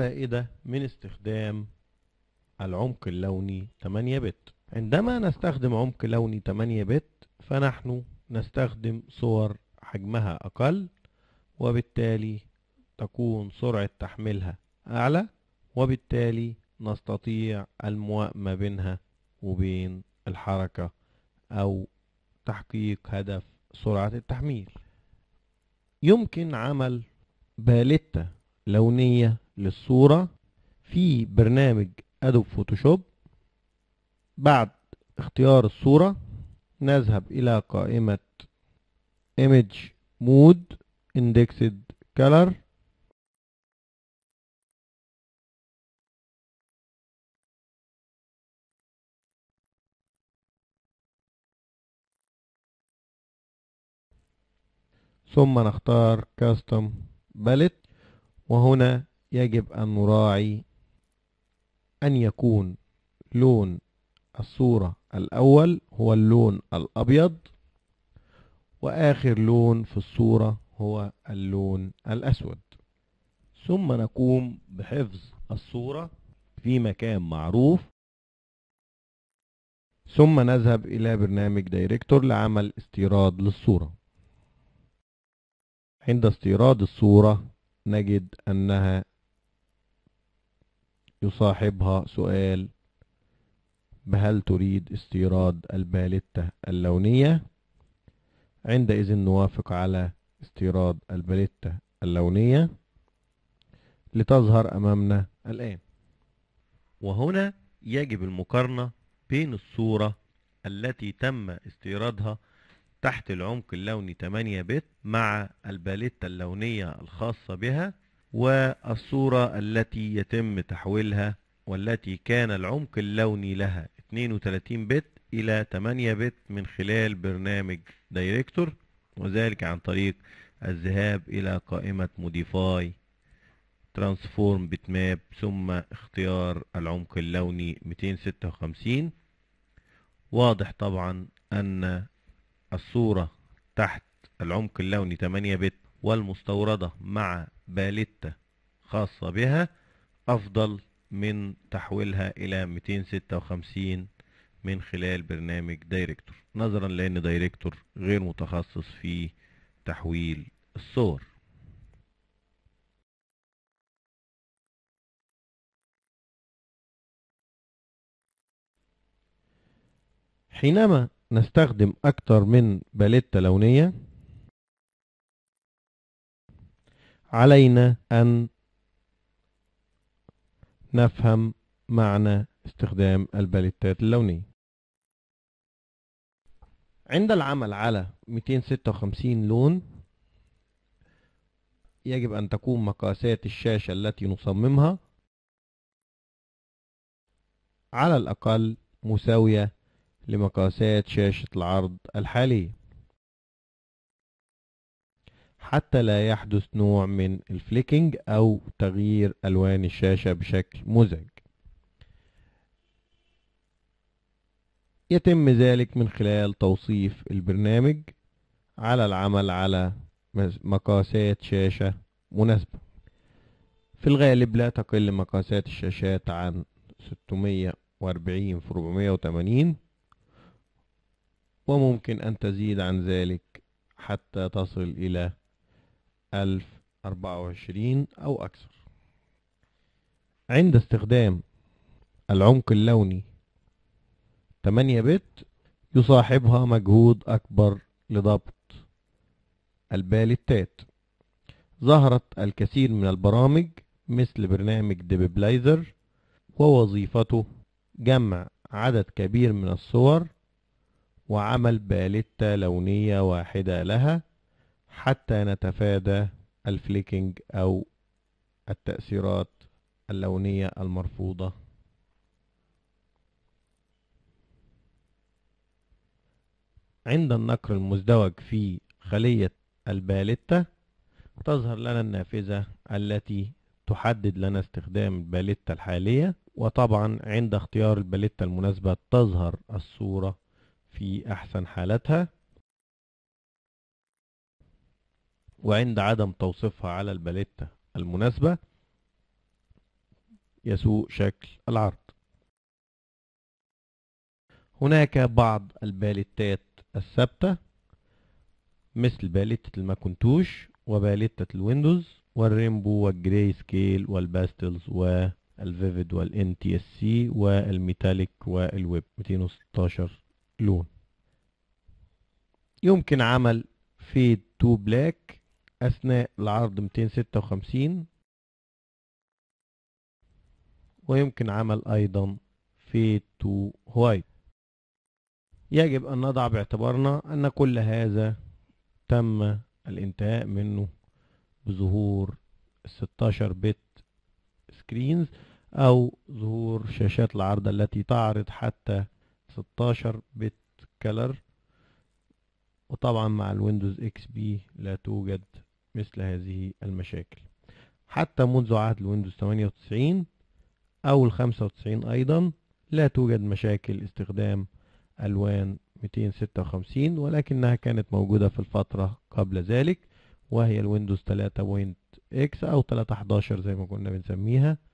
فائدة من استخدام العمق اللوني 8 بت عندما نستخدم عمق لوني 8 بت فنحن نستخدم صور حجمها أقل وبالتالي تكون سرعة تحميلها أعلى وبالتالي نستطيع الموائمة بينها وبين الحركة أو تحقيق هدف سرعة التحميل يمكن عمل باليتا لونية للصورة في برنامج ادوب فوتوشوب بعد اختيار الصورة نذهب الى قائمة image mode indexed color ثم نختار custom palette وهنا يجب أن نراعي أن يكون لون الصورة الأول هو اللون الأبيض وآخر لون في الصورة هو اللون الأسود ثم نقوم بحفظ الصورة في مكان معروف ثم نذهب إلى برنامج دايركتور لعمل استيراد للصورة عند استيراد الصورة نجد أنها يصاحبها سؤال بهل تريد استيراد الباليتة اللونية عندئذ نوافق على استيراد الباليتة اللونية لتظهر أمامنا الآن وهنا يجب المقارنة بين الصورة التي تم استيرادها تحت العمق اللوني 8 بت مع الباليتة اللونية الخاصة بها والصورة التي يتم تحويلها والتي كان العمق اللوني لها 32 بت إلى 8 بت من خلال برنامج دايركتور وذلك عن طريق الذهاب إلى قائمة موديفاي ترانسفورم بيت ماب ثم اختيار العمق اللوني 256 واضح طبعا أن الصورة تحت العمق اللوني 8 بت والمستوردة مع باليتا خاصة بها أفضل من تحويلها إلى 256 من خلال برنامج دايركتور نظرا لأن دايركتور غير متخصص في تحويل الصور حينما نستخدم أكتر من باليتة لونية علينا أن نفهم معنى استخدام الباليتات اللونية عند العمل على 256 لون يجب أن تكون مقاسات الشاشة التي نصممها على الأقل مساوية لمقاسات شاشة العرض الحالية حتى لا يحدث نوع من الفليكينج أو تغيير ألوان الشاشة بشكل مزعج يتم ذلك من خلال توصيف البرنامج على العمل على مقاسات شاشة مناسبة في الغالب لا تقل مقاسات الشاشات عن 640 في 480 وممكن أن تزيد عن ذلك حتى تصل إلى 1024 أو أكثر عند استخدام العمق اللوني 8 بت يصاحبها مجهود أكبر لضبط الباليتات ظهرت الكثير من البرامج مثل برنامج ديبلايزر ووظيفته جمع عدد كبير من الصور وعمل باليتا لونية واحدة لها حتى نتفادى الفليكينج أو التأثيرات اللونية المرفوضة عند النقر المزدوج في خلية الباليتا تظهر لنا النافذة التي تحدد لنا استخدام الباليتا الحالية وطبعا عند اختيار الباليتا المناسبة تظهر الصورة في أحسن حالتها وعند عدم توصيفها على الباليتا المناسبة يسوء شكل العرض هناك بعض الباليتات الثابتة مثل باليتة الماكنتوش وباليتة الويندوز والريمبو والجراي سكيل والباستلز والفيفيد والان تي اس سي والميتاليك والويب 216 لون يمكن عمل فيد تو بلاك أثناء العرض 256 ويمكن عمل أيضا فيد تو وايت يجب أن نضع باعتبارنا أن كل هذا تم الانتهاء منه بظهور 16 بت سكرينز أو ظهور شاشات العرض التي تعرض حتى 16 بت كلر وطبعا مع الويندوز اكس بي لا توجد مثل هذه المشاكل حتى منذ عهد الويندوز 98 او ال 95 ايضا لا توجد مشاكل استخدام الوان 256 ولكنها كانت موجودة في الفترة قبل ذلك وهي الويندوز 3.x او 3.11 زي ما كنا بنسميها